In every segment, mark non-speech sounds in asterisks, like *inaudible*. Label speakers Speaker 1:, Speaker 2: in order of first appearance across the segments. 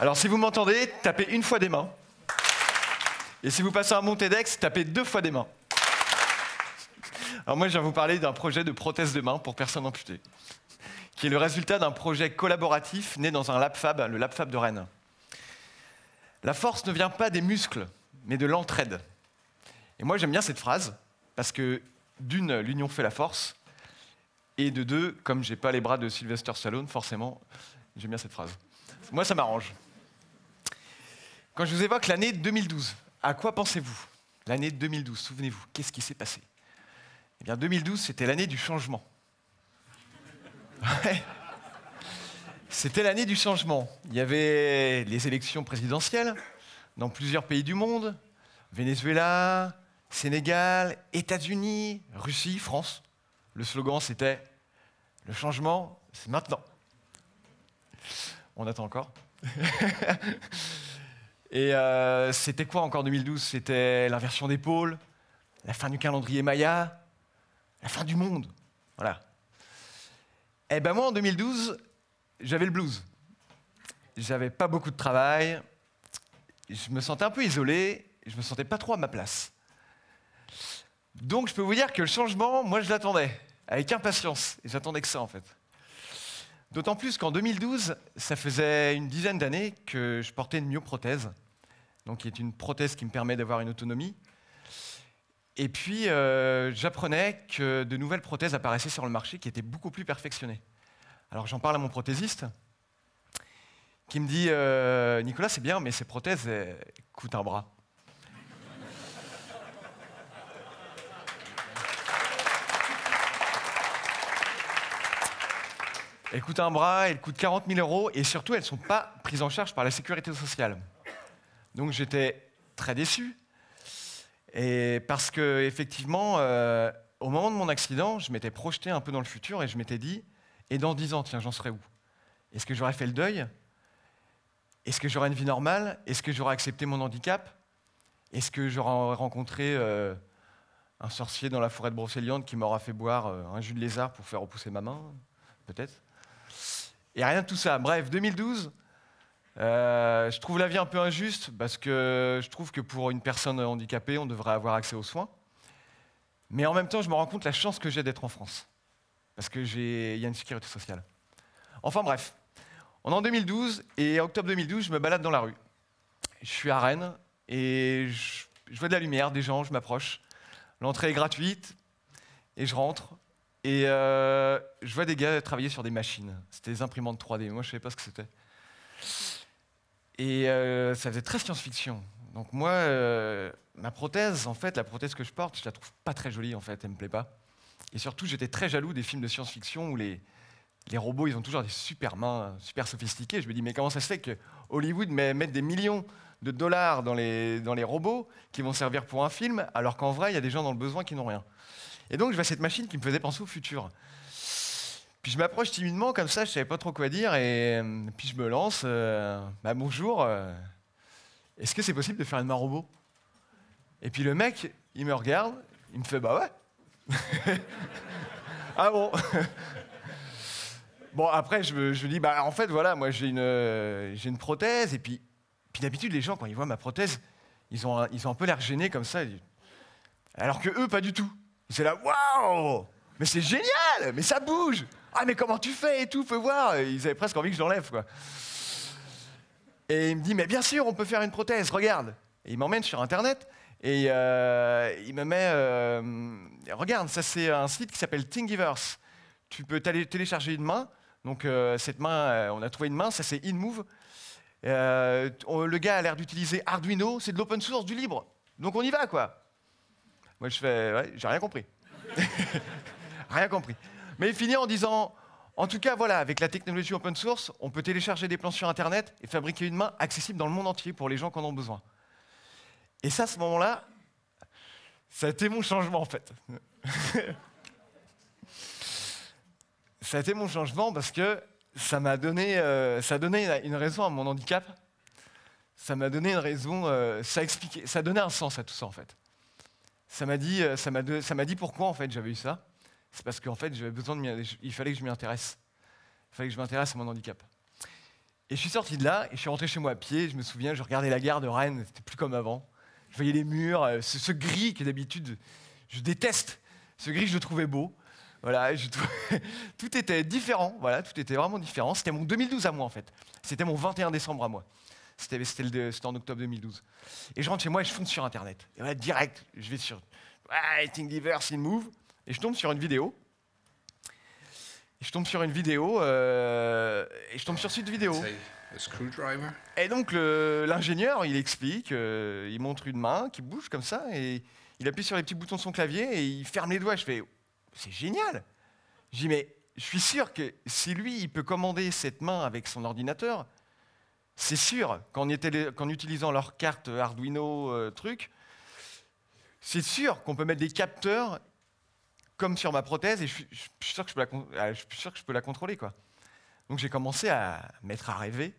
Speaker 1: Alors si vous m'entendez, tapez une fois des mains. Et si vous passez un bon TEDx, tapez deux fois des mains. Alors moi, je viens vous parler d'un projet de prothèse de main pour personnes amputées, qui est le résultat d'un projet collaboratif né dans un lab fab, le lab fab de Rennes. La force ne vient pas des muscles, mais de l'entraide. Et moi, j'aime bien cette phrase, parce que d'une, l'union fait la force, et de deux, comme je n'ai pas les bras de Sylvester Stallone, forcément, j'aime bien cette phrase. Moi, ça m'arrange. Quand je vous évoque l'année 2012, à quoi pensez-vous L'année 2012, souvenez-vous, qu'est-ce qui s'est passé Eh bien, 2012, c'était l'année du changement. C'était l'année du changement. Il y avait les élections présidentielles dans plusieurs pays du monde, Venezuela, Sénégal, États-Unis, Russie, France. Le slogan, c'était Le changement, c'est maintenant. On attend encore. *laughs* Et euh, c'était quoi encore 2012 C'était l'inversion des la fin du calendrier Maya, la fin du monde. Voilà. Eh ben moi, en 2012, j'avais le blues. J'avais pas beaucoup de travail. Je me sentais un peu isolé. Je me sentais pas trop à ma place. Donc, je peux vous dire que le changement, moi, je l'attendais avec impatience. j'attendais que ça, en fait. D'autant plus qu'en 2012, ça faisait une dizaine d'années que je portais une myoprothèse donc qui est une prothèse qui me permet d'avoir une autonomie. Et puis, euh, j'apprenais que de nouvelles prothèses apparaissaient sur le marché qui étaient beaucoup plus perfectionnées. Alors, j'en parle à mon prothésiste, qui me dit euh, Nicolas, c'est bien, mais ces prothèses coûtent un bras. elles coûtent un bras, elles coûtent 40 000 euros, et surtout, elles ne sont pas prises en charge par la sécurité sociale. Donc j'étais très déçu. Et parce que, effectivement, euh, au moment de mon accident, je m'étais projeté un peu dans le futur et je m'étais dit, et dans dix ans, tiens, j'en serai où Est-ce que j'aurais fait le deuil Est-ce que j'aurais une vie normale Est-ce que j'aurais accepté mon handicap Est-ce que j'aurais rencontré euh, un sorcier dans la forêt de Brocéliande qui m'aura fait boire euh, un jus de lézard pour faire repousser ma main Peut-être. Et rien de tout ça. Bref, 2012, euh, je trouve la vie un peu injuste parce que je trouve que pour une personne handicapée, on devrait avoir accès aux soins. Mais en même temps, je me rends compte la chance que j'ai d'être en France. Parce qu'il y a une sécurité sociale. Enfin bref, on est en 2012 et en octobre 2012, je me balade dans la rue. Je suis à Rennes et je, vois de la lumière, des gens, je m'approche. L'entrée est gratuite et je rentre. Et euh, je vois des gars travailler sur des machines. C'était des imprimantes 3D. Moi, je ne savais pas ce que c'était. Et euh, ça faisait très science-fiction. Donc moi, euh, ma prothèse, en fait, la prothèse que je porte, je la trouve pas très jolie, en fait, elle me plaît pas. Et surtout, j'étais très jaloux des films de science-fiction où les, robots, ils ont toujours des super mains, super sophistiquées. Je me dis, mais comment ça se fait que Hollywood met des millions de dollars dans les, dans les robots qui vont servir pour un film, alors qu'en vrai, il y a des gens dans le besoin qui n'ont rien. Et donc, je vois cette machine qui me faisait penser au futur. Puis je m'approche timidement, comme ça, je savais pas trop quoi dire, et euh, puis je me lance. Euh, bah bonjour, euh, est-ce que c'est possible de faire une main robot Et puis le mec, il me regarde, il me fait bah ouais. *laughs* ah bon *laughs* Bon après, je me, dis bah en fait voilà, moi j'ai une j'ai une prothèse, et puis puis d'habitude les gens quand ils voient ma prothèse, ils ont ils ont un peu l'air gênés comme ça, alors que eux pas du tout. C'est là waouh, mais c'est génial, mais ça bouge. Ah, mais comment tu fais et tout, fais voir. ils avaient presque envie que je l'enlève, quoi. Et il me dit, mais bien sûr, on peut faire une prothèse, regarde. Et il m'emmène sur Internet et euh, il me met, euh, regarde, ça c'est un site qui s'appelle Thingiverse. Tu peux télécharger une main. Donc euh, cette main, on a trouvé une main, ça c'est InMove. le gars a l'air d'utiliser Arduino, c'est de l'open source, du libre. Donc on y va, quoi. Moi je fais, ouais, j'ai rien compris. *laughs* rien compris. Mais il finit en disant en tout cas, voilà, avec la technologie open source, on peut télécharger des plans sur Internet et fabriquer une main accessible dans le monde entier pour les gens qui en ont besoin. Et ça, à ce moment-là, ça a été mon changement, en fait. *laughs* ça a été mon changement parce que ça m'a donné, euh, donné une raison à mon handicap. Ça m'a donné une raison, euh, ça, expliqué, ça donnait un sens à tout ça, en fait. Ça m'a dit, euh, ça m'a dit pourquoi, en fait, j'avais eu ça c'est parce qu'en fait, j'avais besoin de il fallait que je m'y intéresse. Il fallait que je m'intéresse à mon handicap. Et je suis sorti de là, et je suis rentré chez moi à pied, je me souviens, je regardais la gare de Rennes, c'était plus comme avant. Je voyais les murs, euh, ce, gris que d'habitude je déteste, ce gris je le trouvais beau. Voilà, *laughs* tout, était différent, voilà, tout était vraiment différent. C'était mon 2012 à moi en fait, c'était mon 21 décembre à moi. C'était en octobre 2012. Et je rentre chez moi et je fonce sur Internet. Et voilà, direct, je vais sur It's Diverse, in move. Et je tombe sur une vidéo. Et je tombe sur une vidéo. Euh, et je tombe sur cette vidéo. Et donc l'ingénieur, il explique, euh, il montre une main qui bouge comme ça, et il appuie sur les petits boutons de son clavier, et il ferme les doigts. Je fais, c'est génial. Je dis, mais je suis sûr que si lui, il peut commander cette main avec son ordinateur, c'est sûr qu'en utilisant leur carte Arduino euh, truc, c'est sûr qu'on peut mettre des capteurs comme sur ma prothèse, et je suis, sûr, que je peux la, euh, sûr que je peux la contrôler. Quoi. Donc j'ai commencé à mettre à rêver,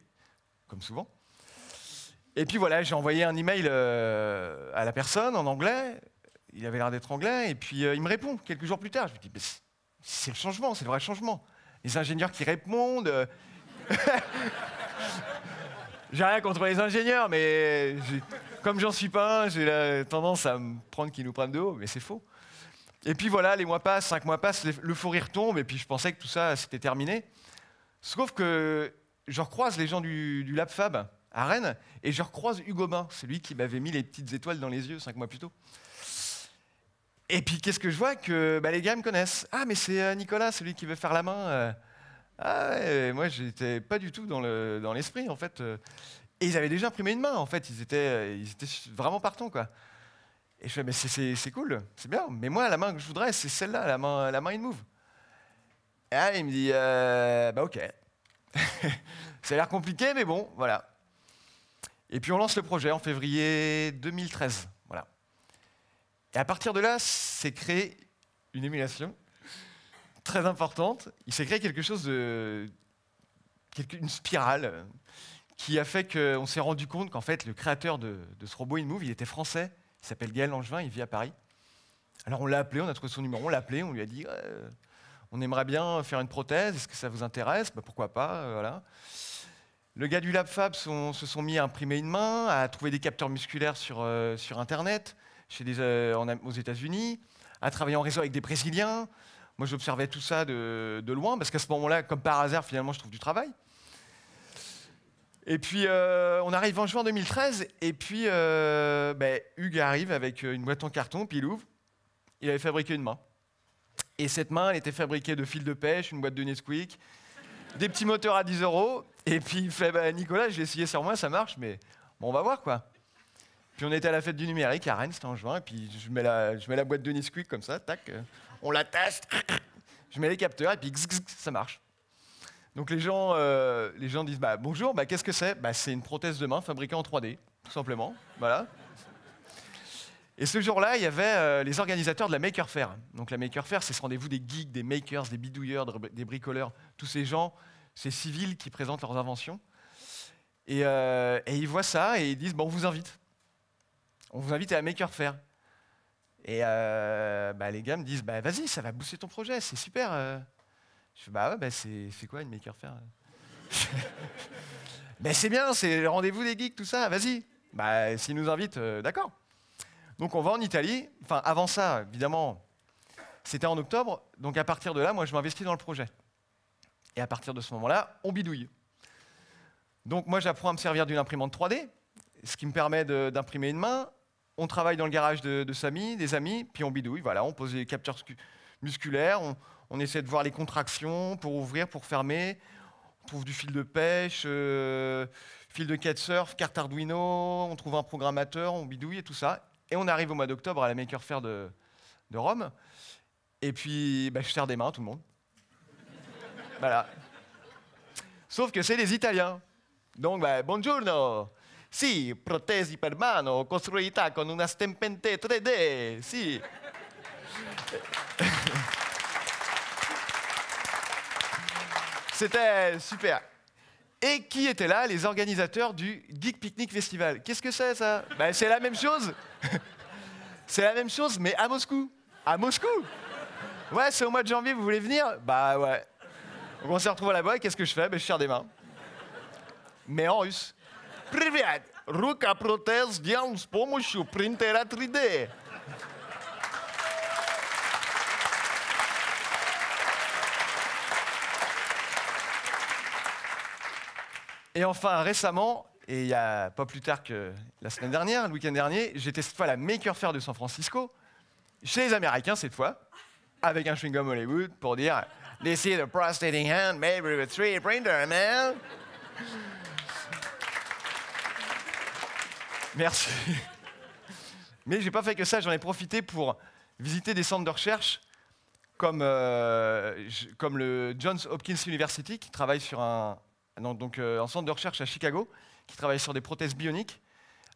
Speaker 1: comme souvent. Et puis voilà, j'ai envoyé un email euh, à la personne en anglais. Il avait l'air d'être anglais, et puis euh, il me répond quelques jours plus tard. Je me dis, c'est le changement, c'est le vrai changement. Les ingénieurs qui répondent. *laughs* j'ai rien contre les ingénieurs, mais comme j'en suis pas un, j'ai la tendance à me prendre qu'ils nous prennent de haut, mais c'est faux. Et puis voilà, les mois passent, cinq mois passent, l'euphorie retombe, et puis je pensais que tout ça, c'était terminé. Sauf que je recroise les gens du, du à Rennes, et je recroise Hugo Bain, celui qui m'avait mis les petites étoiles dans les yeux cinq mois plus tôt. Et puis qu'est-ce que je vois Que bah, les gars me connaissent. Ah, mais c'est euh, Nicolas, celui qui veut faire la main. Euh. Ah ouais, moi, j'étais pas du tout dans l'esprit, le, dans en fait. Euh. Et ils avaient déjà imprimé une main, en fait. Ils étaient, ils étaient vraiment partants, quoi. Et je fais, mais c'est cool, c'est bien, mais moi, la main que je voudrais, c'est celle-là, la main, la main move. Et là, il me dit, euh, bah ok. *laughs* ça a l'air compliqué, mais bon, voilà. Et puis on lance le projet en février 2013. Voilà. Et à partir de là, s'est créé une émulation très importante. Il s'est créé quelque chose de. une spirale qui a fait qu'on s'est rendu compte qu'en fait, le créateur de, de ce robot InMove, il était français. Il s'appelle Gaël Langevin, il vit à Paris. Alors on l'a appelé, on a trouvé son numéro, on l'a appelé, on lui a dit euh, on aimerait bien faire une prothèse, est-ce que ça vous intéresse bah, Pourquoi pas euh, voilà. Le gars du LabFab se sont mis à imprimer une main, à trouver des capteurs musculaires sur, euh, sur Internet, chez des, aux États-Unis, à travailler en réseau avec des Brésiliens. Moi, j'observais tout ça de, de loin, parce qu'à ce moment-là, comme par hasard, finalement, je trouve du travail. Et puis, euh, on arrive en juin 2013, et puis euh, ben, Hugues arrive avec euh, une boîte en carton, puis il ouvre. Il avait fabriqué une main. Et cette main, elle était fabriquée de fil de pêche, une boîte de Nesquik, des petits moteurs à 10 euros. Et puis il fait ben, Nicolas, Nicolas, l'ai essayé sur moi, ça marche, mais bon, on va voir quoi. Puis on était à la fête du numérique à Rennes, c'était en juin, et puis je mets, la, boîte de Nesquik comme ça, tac, on la teste, je mets les capteurs, et puis ça marche. Donc les gens, euh, les gens disent bah, bonjour, bah, qu'est-ce que c'est bah, C'est une prothèse de main fabriquée en 3D, tout simplement. voilà. Et ce jour-là, il y avait euh, les organisateurs de la Maker Faire. Donc la Maker Faire, c'est ce rendez-vous des geeks, des makers, des bidouilleurs, des bricoleurs, tous ces gens, ces civils qui présentent leurs inventions. Euh, et, ils voient ça et ils disent bon, on vous invite. On vous invite à la Maker Faire. » Et bah, les gars me disent bah, vas-y, ça va booster ton projet, c'est super je bah, bah c'est, quoi une maker faire Mais *laughs* bah c'est bien, c'est le rendez-vous des geeks, tout ça, vas-y. Bah, s'ils nous invitent, euh, d'accord. Donc on va en Italie. Enfin, avant ça, évidemment, c'était en octobre. Donc à partir de là, moi, je m'investis dans le projet. Et à partir de ce moment-là, on bidouille. Donc moi, j'apprends à me servir d'une imprimante 3D, ce qui me permet d'imprimer une main. On travaille dans le garage de, Samy, des amis, puis on bidouille. Voilà, on pose des capteurs musculaires, on, on essaie de voir les contractions pour ouvrir, pour fermer. On trouve du fil de pêche, euh, fil de kitesurf, carte Arduino, on trouve un programmateur, on bidouille et tout ça. Et on arrive au mois d'octobre à la Maker Faire de, Rome. Et puis, bah, je serre des mains à tout le monde. *laughs* voilà. Sauf que c'est les Italiens. Donc, bonjour bah, buongiorno. Si, protesi per mano, costruita con una stempente 3D. Si. *laughs* C'était super. Et qui étaient là Les organisateurs du Geek Picnic Festival. Qu'est-ce que c'est ça ben, C'est la même chose. *laughs* c'est la même chose, mais à Moscou. À Moscou Ouais, c'est au mois de janvier, vous voulez venir Bah ouais. on s'est retrouvés là-bas et qu'est-ce que je fais ben, Je serre des mains. Mais en russe. Privet! Ruka protez, принтера 3D. Et enfin, récemment, et il n'y a pas plus tard que la semaine dernière, le week-end dernier, j'étais cette fois à la Maker Faire de San Francisco, chez les Américains cette fois, avec un chewing-gum Hollywood pour dire This is a hand maybe with three printer, man. Merci. Mais j'ai pas fait que ça, j'en ai profité pour visiter des centres de recherche comme, euh, comme le Johns Hopkins University qui travaille sur un, donc, euh, un centre de recherche à Chicago qui travaille sur des prothèses bioniques,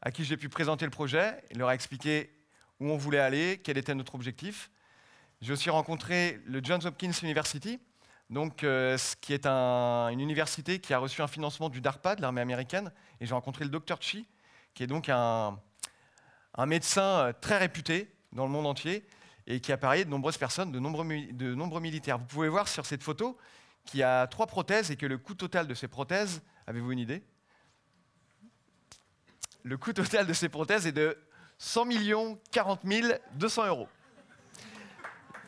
Speaker 1: à qui j'ai pu présenter le projet, il leur a expliqué où on voulait aller, quel était notre objectif. J'ai aussi rencontré le Johns Hopkins University, donc, euh, ce qui est une université qui a reçu un financement du DARPA, de l'armée américaine, et j'ai rencontré le docteur Chi, qui est donc un, un, médecin euh, très réputé dans le monde entier et qui a parié de nombreuses personnes, de de nombreux militaires. Vous pouvez voir sur cette photo, qui a trois prothèses et que le coût total de ces prothèses, avez-vous une idée Le coût total de ces prothèses est de 100 millions 40 200 euros.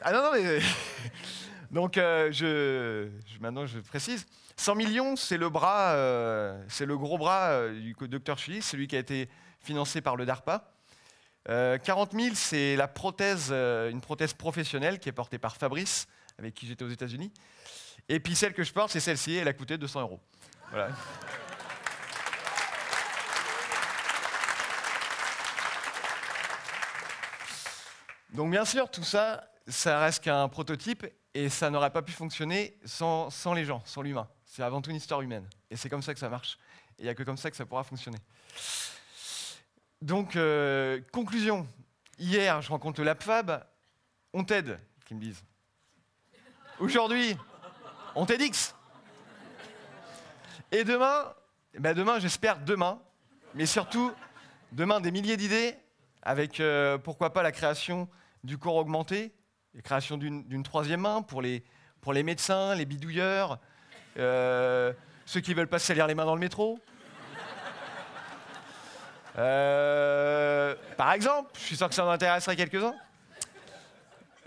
Speaker 1: Ah non, non, mais... *laughs* Donc, euh, je, maintenant, je précise. 100 millions, c'est le bras, euh, c'est le gros bras euh, du docteur Chili, celui qui a été financé par le DARPA. 40 000, c'est la prothèse, une prothèse professionnelle qui est portée par Fabrice, avec qui j'étais aux États-Unis. Et puis celle que je porte, c'est celle-ci, elle a coûté 200 euros. Donc bien sûr, tout ça, ça reste qu'un prototype et ça n'aurait pas pu fonctionner sans, les gens, sans l'humain. C'est avant tout une histoire humaine. Et c'est comme ça que ça marche. Et il n'y a que comme ça que ça pourra fonctionner. Donc, euh, conclusion. Hier, je rencontre le LabFab. On t'aide, qu'ils me disent. Aujourd'hui, on t'édix. Et demain, eh ben demain, j'espère demain, mais surtout demain des milliers d'idées avec euh, pourquoi pas la création du corps augmenté, la création d'une troisième main pour les, pour les médecins, les bidouilleurs, euh, ceux qui veulent pas se salir les mains dans le métro. Euh, par exemple, je suis sûr que ça m'intéresserait intéresserait quelques-uns.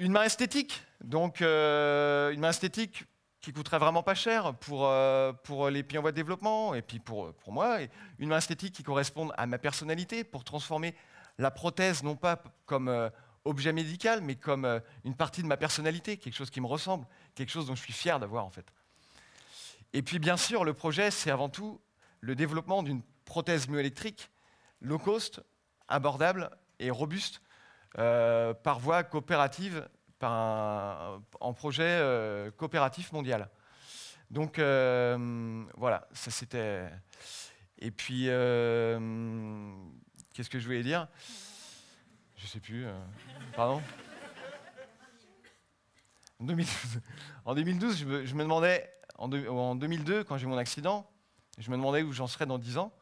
Speaker 1: Une main esthétique donc euh, une main esthétique qui coûterait vraiment pas cher pour, euh, les pays en voie de développement et puis pour, euh, pour moi, une main esthétique qui corresponde à ma personnalité pour transformer la prothèse non pas comme objet médical mais comme une partie de ma personnalité, quelque chose qui me ressemble, quelque chose dont je suis fier d'avoir en fait. Et puis bien sûr, le projet, c'est avant tout le développement d'une prothèse myoélectrique low cost, abordable et robuste par voie coopérative en projet euh, coopératif mondial. Donc euh, voilà, ça c'était. Et puis, euh, qu'est-ce que je voulais dire Je ne sais plus. pardon en 2012, je, me, demandais, en, 2002, quand j'ai mon accident, je me demandais où j'en serais dans 10 ans.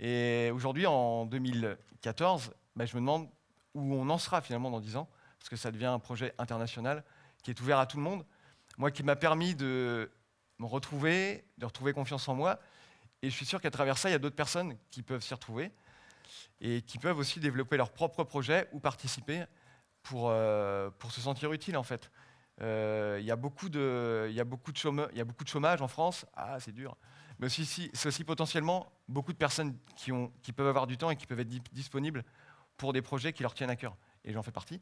Speaker 1: Et aujourd'hui, en 2014, ben, je me demande où on en sera finalement dans 10 ans parce que ça devient un projet international qui est ouvert à tout le monde. Moi, qui m'a permis de me retrouver, de retrouver confiance en moi. Et je suis sûr qu'à travers ça, il y a d'autres personnes qui peuvent s'y retrouver et qui peuvent aussi développer leurs propre projet ou participer pour, euh, pour se sentir utile, en fait. Euh, il, y a beaucoup de, il, y beaucoup de chômage, en France. Ah, c'est dur. Mais c'est aussi potentiellement beaucoup de personnes qui, ont, qui peuvent avoir du temps et qui peuvent être disponibles pour des projets qui leur tiennent à cœur et j'en fais partie.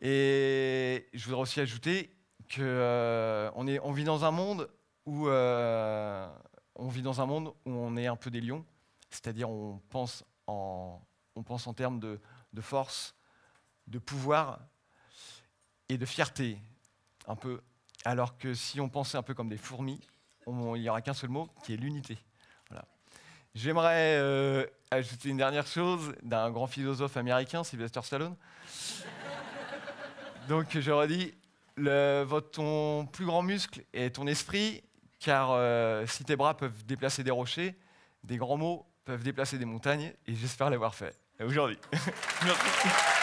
Speaker 1: Et je voudrais aussi ajouter qu'on euh, vit dans un monde où euh, on vit dans un monde où on est un peu des lions, c'est-à-dire on pense en on pense en termes de, force, de pouvoir et de fierté, un peu. Alors que si on pensait un peu comme des fourmis, il n'y aura qu'un seul mot qui est l'unité. Voilà. J'aimerais euh, ajouter une dernière chose d'un grand philosophe américain, Sylvester Stallone. Donc j'aurais dit, votre, ton plus grand muscle est ton esprit, car euh, si tes bras peuvent déplacer des rochers, des grands mots peuvent déplacer des montagnes, et j'espère l'avoir fait aujourd'hui. *laughs* Merci.